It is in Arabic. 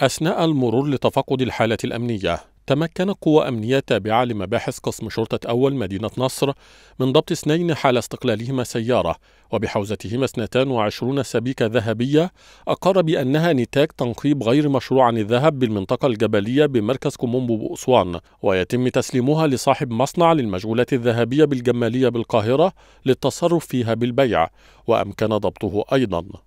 أثناء المرور لتفقد الحالة الأمنية تمكنت قوى أمنية تابعة لمباحث قسم شرطة أول مدينة نصر من ضبط اثنين حال استقلالهما سيارة وبحوزتهما 22 سبيكة ذهبية أقر بأنها نتاج تنقيب غير مشروع عن الذهب بالمنطقة الجبلية بمركز كومومبو بأسوان ويتم تسليمها لصاحب مصنع للمجهولات الذهبية بالجمالية بالقاهرة للتصرف فيها بالبيع وأمكن ضبطه أيضاً